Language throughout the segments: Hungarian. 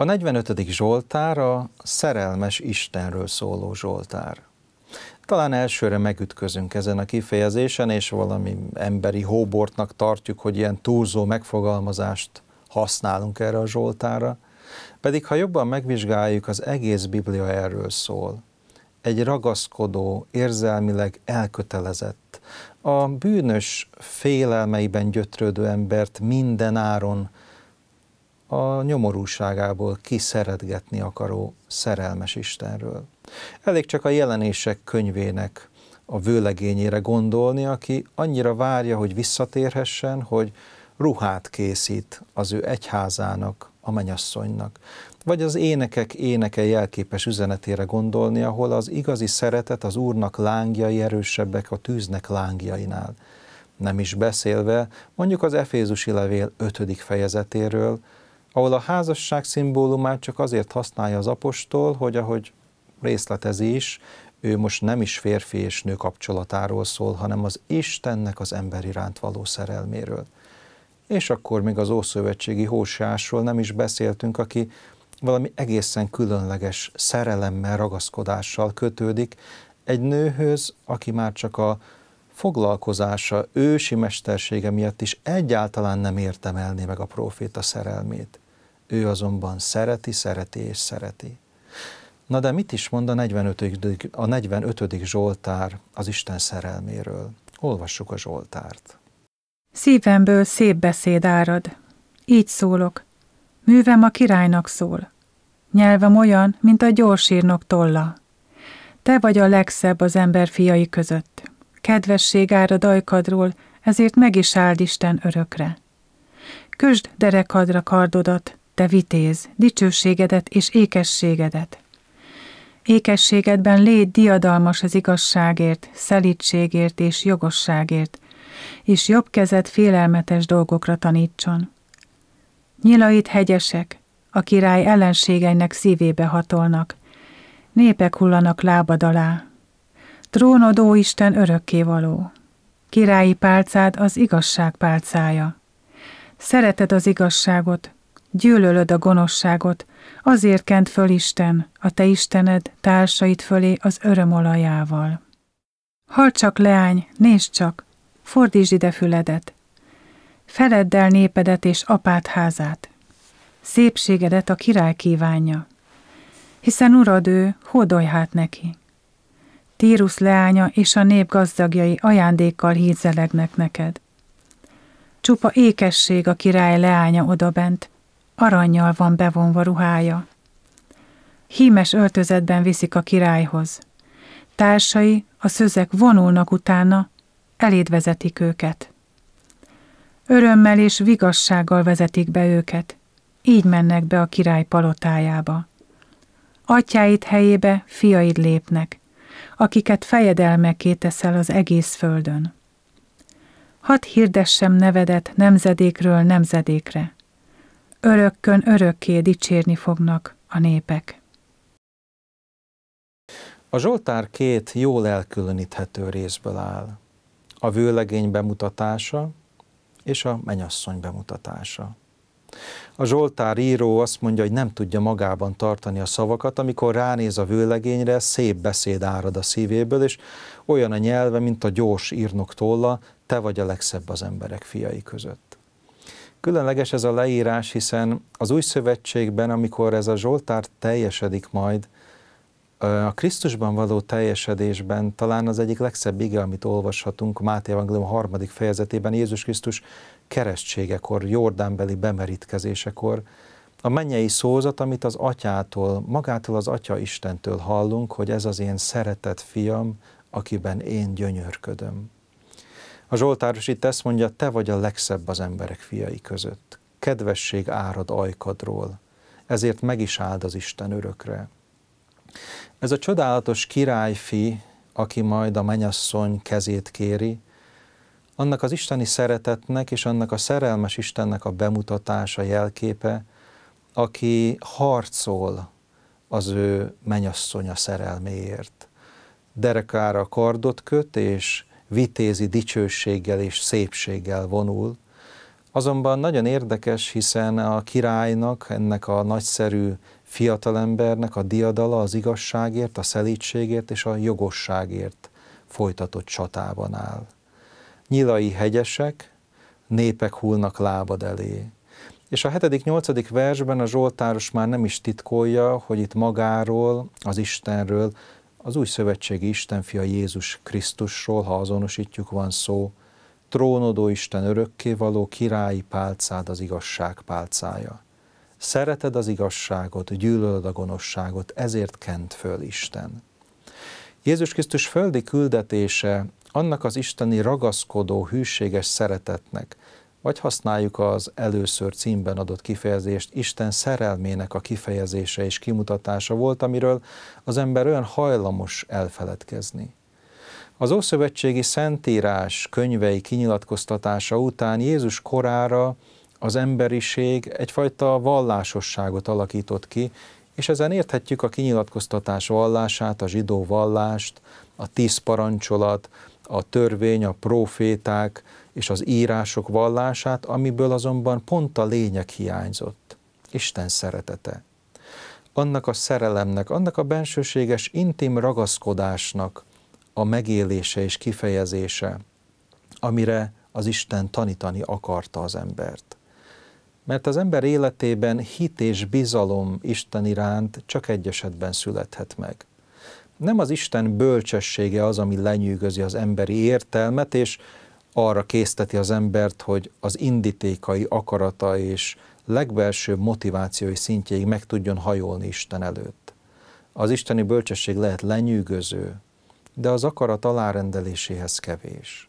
A 45. Zsoltár a szerelmes Istenről szóló Zsoltár. Talán elsőre megütközünk ezen a kifejezésen, és valami emberi hóbortnak tartjuk, hogy ilyen túlzó megfogalmazást használunk erre a Zsoltára, pedig ha jobban megvizsgáljuk, az egész Biblia erről szól. Egy ragaszkodó, érzelmileg elkötelezett, a bűnös félelmeiben gyötrődő embert minden áron a nyomorúságából kiszeretgetni akaró szerelmes Istenről. Elég csak a jelenések könyvének a vőlegényére gondolni, aki annyira várja, hogy visszatérhessen, hogy ruhát készít az ő egyházának, a mennyasszonynak. Vagy az énekek éneke jelképes üzenetére gondolni, ahol az igazi szeretet az Úrnak lángjai erősebbek a tűznek lángjainál. Nem is beszélve mondjuk az Efézusi Levél 5. fejezetéről, ahol a házasság szimbólumát csak azért használja az apostol, hogy ahogy részletezi is, ő most nem is férfi és nő kapcsolatáról szól, hanem az Istennek az ember iránt való szerelméről. És akkor még az Ószövetségi Hósásról nem is beszéltünk, aki valami egészen különleges szerelemmel, ragaszkodással kötődik egy nőhöz, aki már csak a foglalkozása, ősi mestersége miatt is egyáltalán nem értemelné meg a proféta szerelmét ő azonban szereti, szereti és szereti. Na de mit is mond a 45. a 45. Zsoltár az Isten szerelméről? Olvassuk a Zsoltárt. Szívemből szép beszéd árad. Így szólok. Művem a királynak szól. Nyelvem olyan, mint a gyorsírnok tolla. Te vagy a legszebb az ember fiai között. Kedvesség árad ajkadról, ezért meg is áld Isten örökre. Kösd derekadra kardodat, te vitéz, dicsőségedet és ékességedet. Ékességedben légy diadalmas az igazságért, szelítségért és jogosságért, és jobb kezed félelmetes dolgokra tanítson. Nyilait hegyesek, a király ellenségeinek szívébe hatolnak, népek hullanak lábad alá. Trónod, ó Isten, való, Királyi pálcád az igazság pálcája. Szereted az igazságot, gyűlölöd a gonoszságot, azért kent föl Isten, a te Istened társait fölé az olajával. Hall csak, leány, nézd csak, fordítsd ide füledet. Feledd el népedet és apád házát. Szépségedet a király kívánja. Hiszen urad ő, hódolj hát neki. Tírus leánya és a nép gazdagjai ajándékkal hízelegnek neked. Csupa ékesség a király leánya odabent, aranyjal van bevonva ruhája. Hímes öltözetben viszik a királyhoz. Társai, a szözek vonulnak utána, eléd vezetik őket. Örömmel és vigassággal vezetik be őket, így mennek be a király palotájába. Atyáid helyébe fiaid lépnek, akiket fejedelmeké teszel az egész földön. Hadd hirdessem nevedet nemzedékről nemzedékre örökkön örökké dicsérni fognak a népek. A Zsoltár két jól elkülöníthető részből áll. A vőlegény bemutatása és a menyasszony bemutatása. A Zsoltár író azt mondja, hogy nem tudja magában tartani a szavakat, amikor ránéz a vőlegényre, szép beszéd árad a szívéből, és olyan a nyelve, mint a gyors írnok tolla, te vagy a legszebb az emberek fiai között. Különleges ez a leírás, hiszen az új szövetségben, amikor ez a Zsoltár teljesedik majd, a Krisztusban való teljesedésben talán az egyik legszebb ige, amit olvashatunk Máté Evangélium harmadik fejezetében, Jézus Krisztus keresztségekor, Jordánbeli bemerítkezésekor, a mennyei szózat, amit az atyától, magától az Atya Istentől hallunk, hogy ez az én szeretett fiam, akiben én gyönyörködöm. A Zsoltáros itt ezt mondja, te vagy a legszebb az emberek fiai között. Kedvesség árad ajkadról, ezért meg is áld az Isten örökre. Ez a csodálatos királyfi, aki majd a menyasszony kezét kéri, annak az isteni szeretetnek és annak a szerelmes Istennek a bemutatása jelképe, aki harcol az ő menyasszonya szerelméért. Derekára kardot köt, és vitézi dicsőséggel és szépséggel vonul. Azonban nagyon érdekes, hiszen a királynak, ennek a nagyszerű fiatalembernek a diadala az igazságért, a szelítségért és a jogosságért folytatott csatában áll. Nyilai hegyesek, népek hullnak lábad elé. És a 7.-8. versben a Zsoltáros már nem is titkolja, hogy itt magáról, az Istenről az új szövetségi fia Jézus Krisztusról, ha azonosítjuk, van szó, trónodó Isten való királyi pálcád az igazság pálcája. Szereted az igazságot, gyűlölöd a gonoszságot, ezért kent föl Isten. Jézus Krisztus földi küldetése annak az isteni ragaszkodó, hűséges szeretetnek, vagy használjuk az először címben adott kifejezést, Isten szerelmének a kifejezése és kimutatása volt, amiről az ember olyan hajlamos elfeledkezni. Az Ószövetségi Szentírás könyvei kinyilatkoztatása után Jézus korára az emberiség egyfajta vallásosságot alakított ki, és ezen érthetjük a kinyilatkoztatás vallását, a zsidó vallást, a tíz parancsolat, a törvény, a proféták, és az írások vallását, amiből azonban pont a lényeg hiányzott, Isten szeretete. Annak a szerelemnek, annak a bensőséges intim ragaszkodásnak a megélése és kifejezése, amire az Isten tanítani akarta az embert. Mert az ember életében hit és bizalom Isten iránt csak egy esetben születhet meg nem az Isten bölcsessége az, ami lenyűgözi az emberi értelmet, és arra készteti az embert, hogy az indítékai akarata és legbelsőbb motivációi szintjéig meg tudjon hajolni Isten előtt. Az isteni bölcsesség lehet lenyűgöző, de az akarat alárendeléséhez kevés.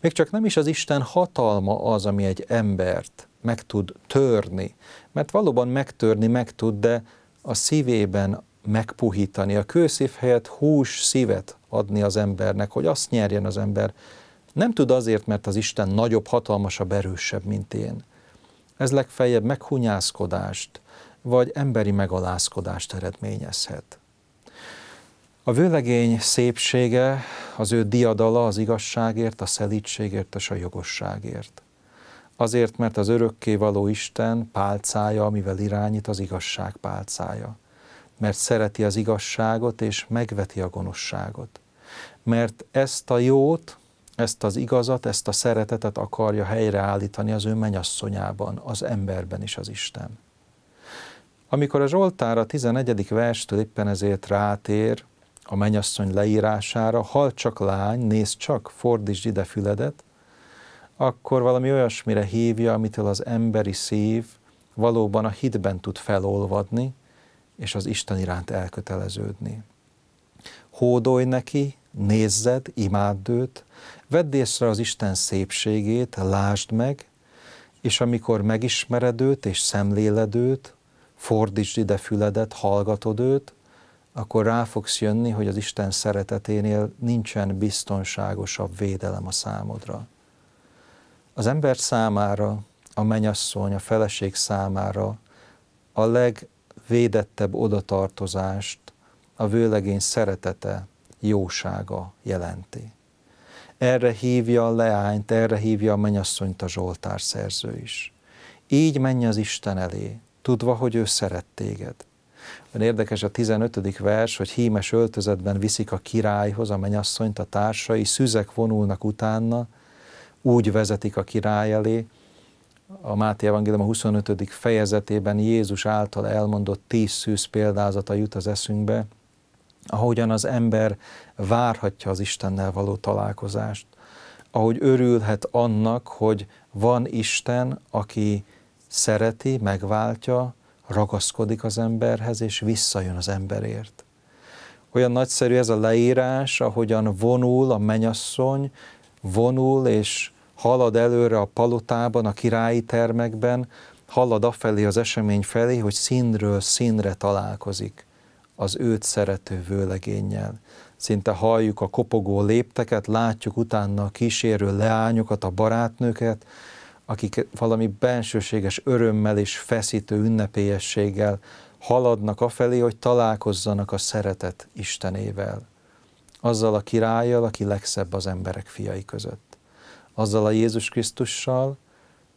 Még csak nem is az Isten hatalma az, ami egy embert meg tud törni, mert valóban megtörni meg tud, de a szívében megpuhítani, a kőszív helyett hús szívet adni az embernek, hogy azt nyerjen az ember, nem tud azért, mert az Isten nagyobb, hatalmasabb, erősebb, mint én. Ez legfeljebb meghunyászkodást, vagy emberi megalázkodást eredményezhet. A vőlegény szépsége, az ő diadala az igazságért, a szelítségért és a jogosságért. Azért, mert az örökké való Isten pálcája, amivel irányít, az igazság pálcája. Mert szereti az igazságot és megveti a gonoszságot. Mert ezt a jót, ezt az igazat, ezt a szeretetet akarja helyreállítani az ő mennyasszonyában, az emberben is az Isten. Amikor a Zsoltár a 11. verstől éppen ezért rátér a mennyasszony leírására, hal csak lány, nézd csak, fordítsd ide füledet, akkor valami olyasmire hívja, amitől az emberi szív valóban a hitben tud felolvadni, és az Isten iránt elköteleződni. Hódolj neki, nézzed, imádd őt, Vedd észre az Isten szépségét, lásd meg, és amikor megismered őt és szemléled őt, fordítsd ide füledet, hallgatod őt, akkor rá fogsz jönni, hogy az Isten szereteténél nincsen biztonságosabb védelem a számodra. Az ember számára, a menyasszony, a feleség számára a legvédettebb odatartozást a vőlegény szeretete, jósága jelenti. Erre hívja a leányt, erre hívja a mennyasszonyt a Zsoltár szerző is. Így menj az Isten elé, tudva, hogy ő szeret téged. Ön érdekes a 15. vers, hogy hímes öltözetben viszik a királyhoz a mennyasszonyt a társai, szüzek vonulnak utána, úgy vezetik a király elé. A Máté Evangélium a 25. fejezetében Jézus által elmondott tíz szűz példázata jut az eszünkbe, ahogyan az ember várhatja az Istennel való találkozást, ahogy örülhet annak, hogy van Isten, aki szereti, megváltja, ragaszkodik az emberhez, és visszajön az emberért. Olyan nagyszerű ez a leírás, ahogyan vonul a menyasszony, vonul és halad előre a palotában, a királyi termekben, halad afelé az esemény felé, hogy színről színre találkozik az őt szerető vőlegénnyel. Szinte halljuk a kopogó lépteket, látjuk utána a kísérő leányokat, a barátnőket, akik valami bensőséges örömmel és feszítő ünnepélyességgel haladnak afelé, hogy találkozzanak a szeretet Istenével, azzal a királlyal, aki legszebb az emberek fiai között, azzal a Jézus Krisztussal,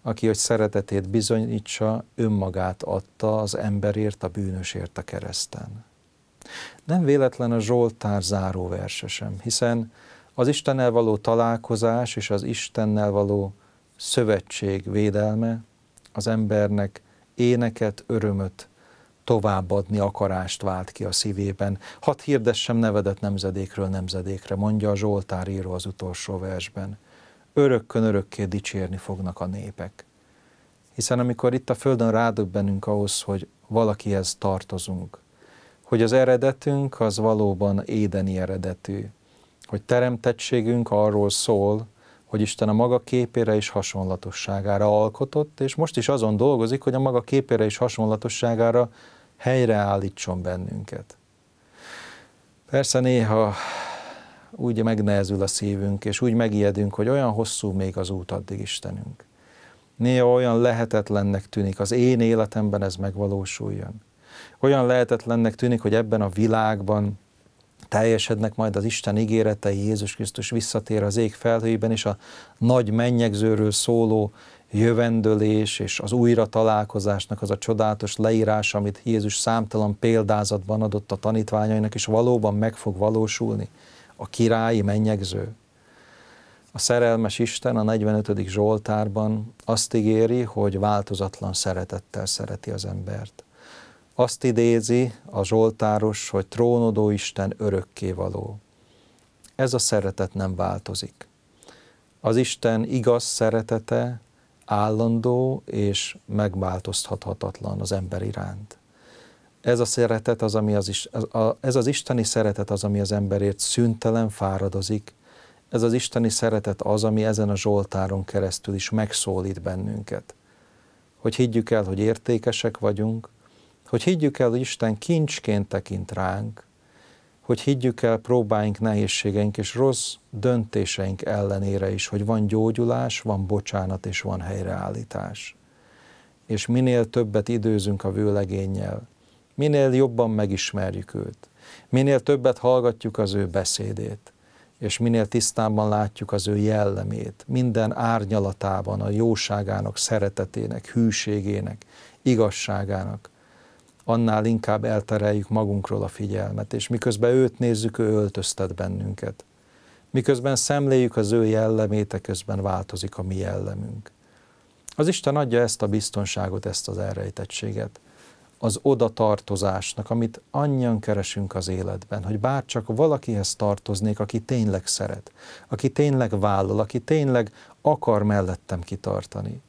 aki, hogy szeretetét bizonyítsa, önmagát adta az emberért, a bűnösért a kereszten. Nem véletlen a Zsoltár verse sem, hiszen az Istennel való találkozás és az Istennel való szövetség védelme az embernek éneket, örömöt, továbbadni akarást vált ki a szívében. Hadd hirdessem nevedet nemzedékről nemzedékre, mondja a Zsoltár író az utolsó versben. Örökkön örökké dicsérni fognak a népek. Hiszen amikor itt a Földön rádöbbenünk ahhoz, hogy valakihez tartozunk, hogy az eredetünk az valóban édeni eredetű, hogy teremtettségünk arról szól, hogy Isten a maga képére és hasonlatosságára alkotott, és most is azon dolgozik, hogy a maga képére és hasonlatosságára helyreállítson bennünket. Persze néha úgy megnehezül a szívünk, és úgy megijedünk, hogy olyan hosszú még az út addig Istenünk. Néha olyan lehetetlennek tűnik, az én életemben ez megvalósuljon olyan lehetetlennek tűnik, hogy ebben a világban teljesednek majd az Isten ígéretei, Jézus Krisztus visszatér az ég felhőiben, és a nagy mennyegzőről szóló jövendölés és az újra találkozásnak az a csodálatos leírás, amit Jézus számtalan példázatban adott a tanítványainak, és valóban meg fog valósulni a királyi mennyegző. A szerelmes Isten a 45. Zsoltárban azt ígéri, hogy változatlan szeretettel szereti az embert. Azt idézi a Zsoltáros, hogy trónodó Isten örökkévaló. Ez a szeretet nem változik. Az Isten igaz szeretete állandó és megváltoztathatatlan az ember iránt. Ez a szeretet az, ami az, is, ez az isteni szeretet az, ami az emberért szüntelen fáradozik, ez az isteni szeretet az, ami ezen a Zsoltáron keresztül is megszólít bennünket. Hogy higgyük el, hogy értékesek vagyunk, hogy higgyük el, hogy Isten kincsként tekint ránk, hogy higgyük el próbáink, nehézségeink és rossz döntéseink ellenére is, hogy van gyógyulás, van bocsánat és van helyreállítás. És minél többet időzünk a vőlegénnyel, minél jobban megismerjük őt, minél többet hallgatjuk az ő beszédét, és minél tisztában látjuk az ő jellemét, minden árnyalatában, a jóságának, szeretetének, hűségének, igazságának, annál inkább eltereljük magunkról a figyelmet, és miközben őt nézzük, ő öltöztet bennünket. Miközben szemléljük az ő jellemét, közben változik a mi jellemünk. Az Isten adja ezt a biztonságot, ezt az elrejtettséget, az odatartozásnak, amit annyian keresünk az életben, hogy bár csak valakihez tartoznék, aki tényleg szeret, aki tényleg vállal, aki tényleg akar mellettem kitartani.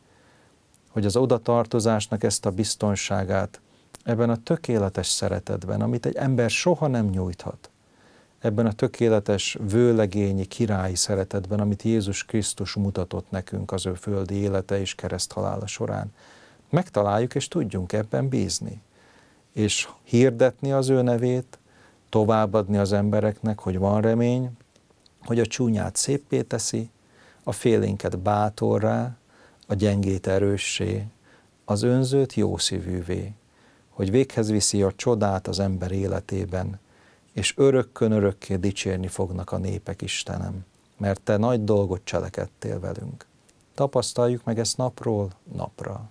Hogy az odatartozásnak ezt a biztonságát ebben a tökéletes szeretetben, amit egy ember soha nem nyújthat, ebben a tökéletes vőlegényi királyi szeretetben, amit Jézus Krisztus mutatott nekünk az ő földi élete és kereszthalála során. Megtaláljuk és tudjunk ebben bízni, és hirdetni az ő nevét, továbbadni az embereknek, hogy van remény, hogy a csúnyát széppé teszi, a félénket bátorrá, a gyengét erőssé, az önzőt jószívűvé, hogy véghez viszi a csodát az ember életében, és örökkön örökké dicsérni fognak a népek Istenem, mert te nagy dolgot cselekedtél velünk. Tapasztaljuk meg ezt napról napra.